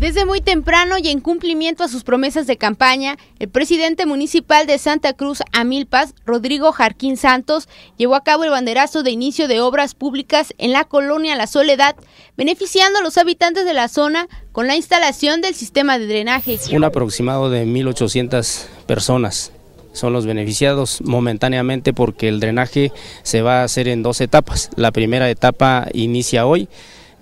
Desde muy temprano y en cumplimiento a sus promesas de campaña, el presidente municipal de Santa Cruz, Amilpas, Rodrigo Jarquín Santos, llevó a cabo el banderazo de inicio de obras públicas en la colonia La Soledad, beneficiando a los habitantes de la zona con la instalación del sistema de drenaje. Un aproximado de 1.800 personas son los beneficiados momentáneamente porque el drenaje se va a hacer en dos etapas. La primera etapa inicia hoy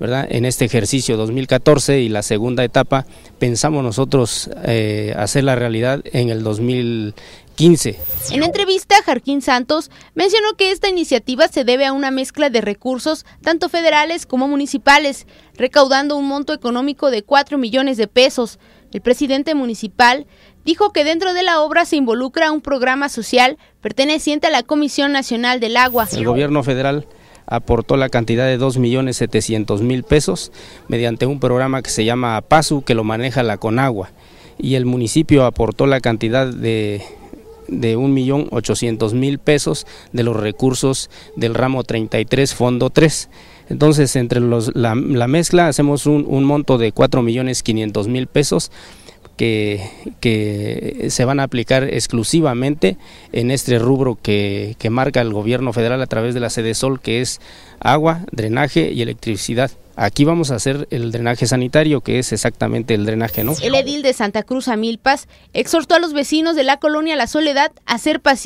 en este ejercicio 2014 y la segunda etapa pensamos nosotros eh, hacer la realidad en el 2015. En entrevista, Jarquín Santos mencionó que esta iniciativa se debe a una mezcla de recursos, tanto federales como municipales, recaudando un monto económico de 4 millones de pesos. El presidente municipal dijo que dentro de la obra se involucra un programa social perteneciente a la Comisión Nacional del Agua. El gobierno federal aportó la cantidad de 2.700.000 pesos mediante un programa que se llama APASU, que lo maneja la Conagua, y el municipio aportó la cantidad de de 1.800.000 pesos de los recursos del ramo 33, fondo 3. Entonces, entre la, mezcla hacemos un, un monto de 4.500.000 pesos que, se van a aplicar exclusivamente en este rubro que, marca el gobierno federal a través de la sede Sol, que es agua, drenaje y electricidad. Aquí vamos a hacer el drenaje sanitario, que es exactamente el drenaje, ¿no? El edil de Santa Cruz a Milpas exhortó a los vecinos de la colonia La Soledad a ser pacientes.